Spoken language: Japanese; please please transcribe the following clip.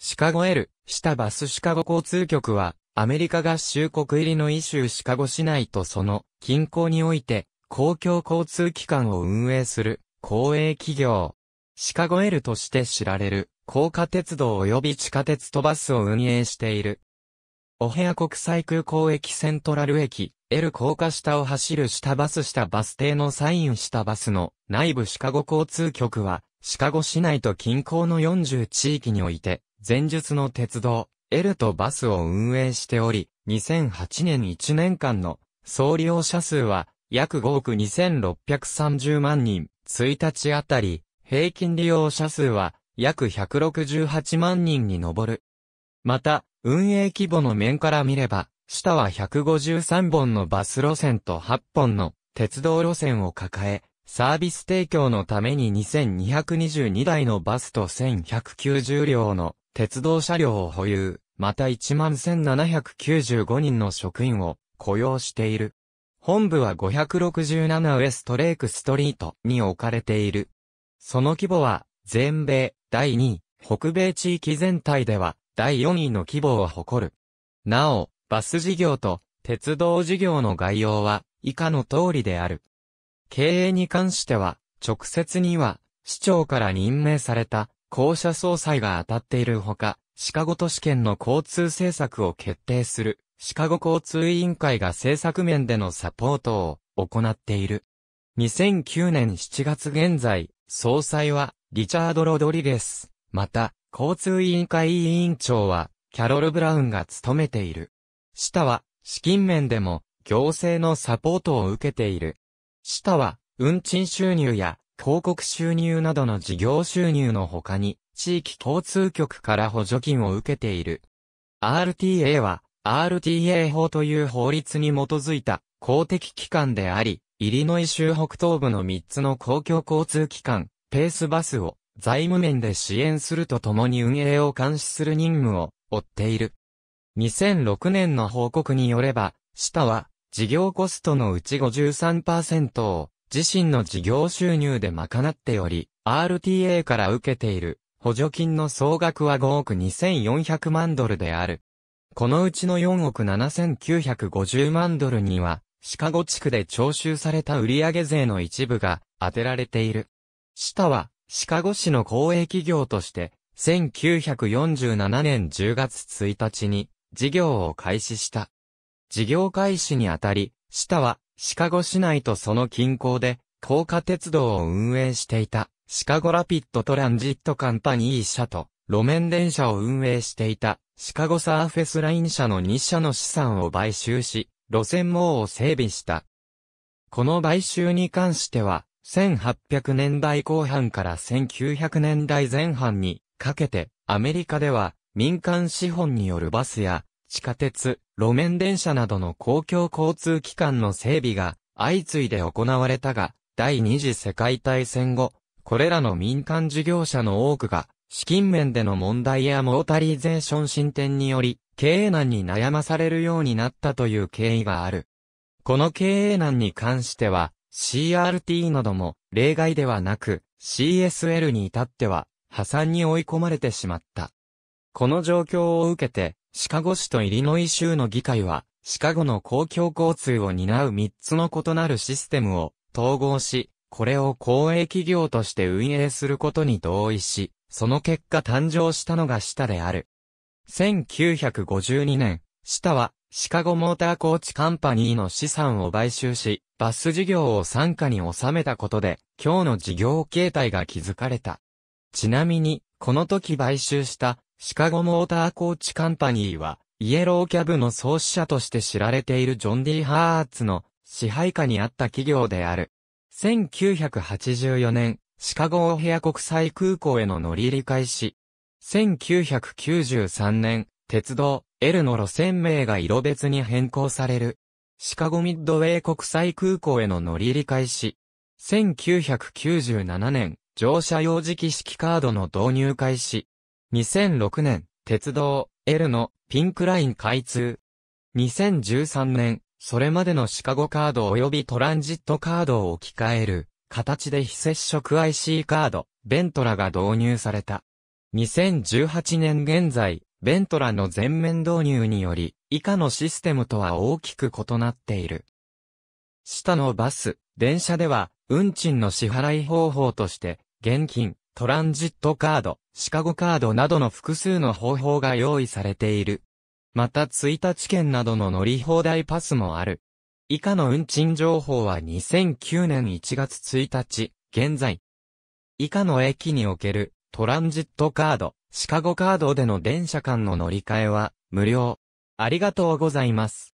シカゴ L、下バスシカゴ交通局は、アメリカ合衆国入りのイ州シカゴ市内とその近郊において、公共交通機関を運営する公営企業。シカゴ L として知られる、高架鉄道及び地下鉄とバスを運営している。お部屋国際空港駅セントラル駅、L 高架下を走る下バス下バス停のサインしたバスの内部シカゴ交通局は、シカゴ市内と近郊の40地域において、前述の鉄道、L とバスを運営しており、2008年1年間の総利用者数は約5億2630万人、1日あたり平均利用者数は約168万人に上る。また、運営規模の面から見れば、下は153本のバス路線と8本の鉄道路線を抱え、サービス提供のために2222台のバスと1190両の鉄道車両を保有、また11,795人の職員を雇用している。本部は567ウエストレイクストリートに置かれている。その規模は全米第2位、北米地域全体では第4位の規模を誇る。なお、バス事業と鉄道事業の概要は以下の通りである。経営に関しては、直接には市長から任命された公社総裁が当たっているほか、シカゴ都市圏の交通政策を決定する、シカゴ交通委員会が政策面でのサポートを行っている。2009年7月現在、総裁はリチャード・ロドリゲス。また、交通委員会委員長はキャロル・ブラウンが務めている。下は、資金面でも行政のサポートを受けている。下は、運賃収入や広告収入などの事業収入の他に、地域交通局から補助金を受けている。RTA は、RTA 法という法律に基づいた公的機関であり、イリノイ州北東部の3つの公共交通機関、ペースバスを財務面で支援するとともに運営を監視する任務を負っている。2006年の報告によれば、下は事業コストのうち53%を自身の事業収入で賄っており、RTA から受けている補助金の総額は5億2400万ドルである。このうちの4億7950万ドルには、シカゴ地区で徴収された売上税の一部が当てられている。下は、シカゴ市の公営企業として、1947年10月1日に事業を開始した。事業開始にあたり、下はシカゴ市内とその近郊で、高架鉄道を運営していた、シカゴラピッドトランジットカンパニー社と、路面電車を運営していた、シカゴサーフェスライン社の2社の資産を買収し、路線網を整備した。この買収に関しては、1800年代後半から1900年代前半にかけて、アメリカでは民間資本によるバスや地下鉄、路面電車などの公共交通機関の整備が相次いで行われたが、第二次世界大戦後、これらの民間事業者の多くが、資金面での問題やモータリゼーション進展により、経営難に悩まされるようになったという経緯がある。この経営難に関しては、CRT なども例外ではなく、CSL に至っては破産に追い込まれてしまった。この状況を受けて、シカゴ市とイリノイ州の議会は、シカゴの公共交通を担う3つの異なるシステムを統合し、これを公営企業として運営することに同意し、その結果誕生したのがシタである。1952年、シタはシカゴモーターコーチカンパニーの資産を買収し、バス事業を参加に収めたことで、今日の事業形態が築かれた。ちなみに、この時買収したシカゴモーターコーチカンパニーは、イエローキャブの創始者として知られているジョン・ディ・ハーツの支配下にあった企業である。1984年、シカゴオヘア国際空港への乗り入れ開始。1993年、鉄道、L の路線名が色別に変更される。シカゴミッドウェイ国際空港への乗り入れ開始。1997年、乗車用磁気式カードの導入開始。2006年、鉄道、L のピンクライン開通。2013年、それまでのシカゴカード及びトランジットカードを置き換える、形で非接触 IC カード、ベントラが導入された。2018年現在、ベントラの全面導入により、以下のシステムとは大きく異なっている。下のバス、電車では、運賃の支払い方法として、現金、トランジットカード、シカゴカードなどの複数の方法が用意されている。また1日券などの乗り放題パスもある。以下の運賃情報は2009年1月1日、現在。以下の駅におけるトランジットカード、シカゴカードでの電車間の乗り換えは無料。ありがとうございます。